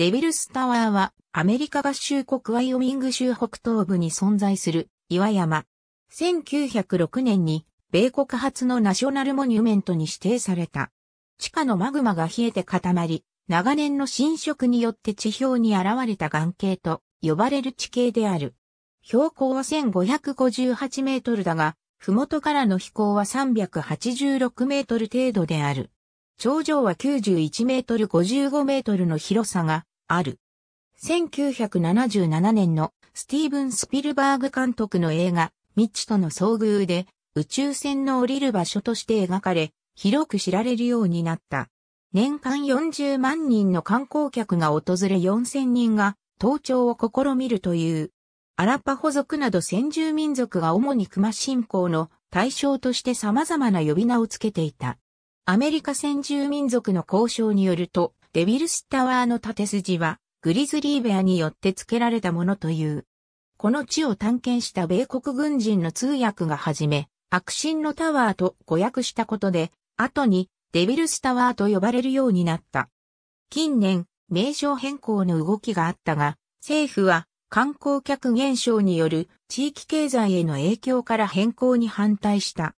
デビルスタワーはアメリカ合衆国ワイオミング州北東部に存在する岩山。1906年に米国初のナショナルモニュメントに指定された。地下のマグマが冷えて固まり、長年の侵食によって地表に現れた岩系と呼ばれる地形である。標高は1558メートルだが、麓からの飛行は386メートル程度である。頂上は91メートル55メートルの広さがある。1977年のスティーブン・スピルバーグ監督の映画、未知との遭遇で宇宙船の降りる場所として描かれ、広く知られるようになった。年間40万人の観光客が訪れ4000人が登頂を試みるという。アラパホ族など先住民族が主に熊信仰の対象として様々な呼び名をつけていた。アメリカ先住民族の交渉によると、デビルスタワーの縦筋は、グリズリーベアによって付けられたものという。この地を探検した米国軍人の通訳がはじめ、悪神のタワーと誤訳したことで、後にデビルスタワーと呼ばれるようになった。近年、名称変更の動きがあったが、政府は観光客減少による地域経済への影響から変更に反対した。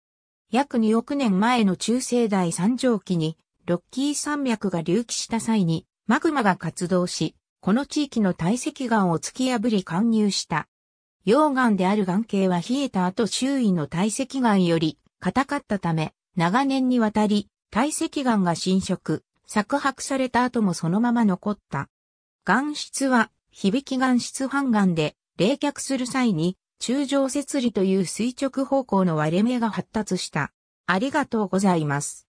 約2億年前の中世代三条期にロッキー山脈が隆起した際に、マグマが活動し、この地域の堆積岩を突き破り貫入した。溶岩である岩系は冷えた後周囲の堆積岩より硬かったため、長年にわたり堆積岩が侵食、削白された後もそのまま残った。岩質は響き岩質半岩で冷却する際に中上節理という垂直方向の割れ目が発達した。ありがとうございます。